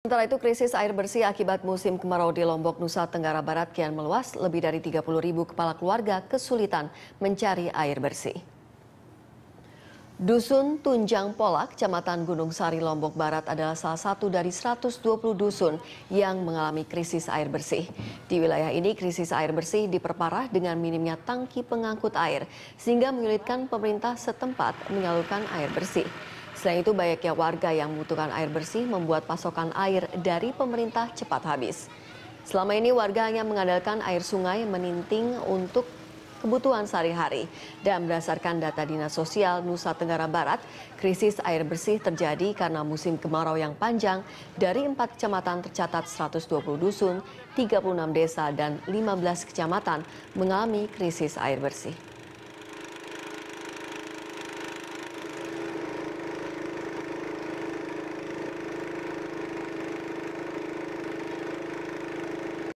Sementara itu, krisis air bersih akibat musim kemarau di Lombok, Nusa Tenggara Barat kian meluas. Lebih dari 30 ribu kepala keluarga kesulitan mencari air bersih. Dusun Tunjang Polak, Kecamatan Gunung Sari, Lombok Barat adalah salah satu dari 120 dusun yang mengalami krisis air bersih. Di wilayah ini, krisis air bersih diperparah dengan minimnya tangki pengangkut air, sehingga menyulitkan pemerintah setempat menyalurkan air bersih. Selain itu, banyaknya warga yang membutuhkan air bersih membuat pasokan air dari pemerintah cepat habis. Selama ini warga hanya mengandalkan air sungai meninting untuk kebutuhan sehari-hari. Dan berdasarkan data Dinas Sosial Nusa Tenggara Barat, krisis air bersih terjadi karena musim kemarau yang panjang dari empat kecamatan tercatat 120 dusun, 36 desa, dan 15 kecamatan mengalami krisis air bersih.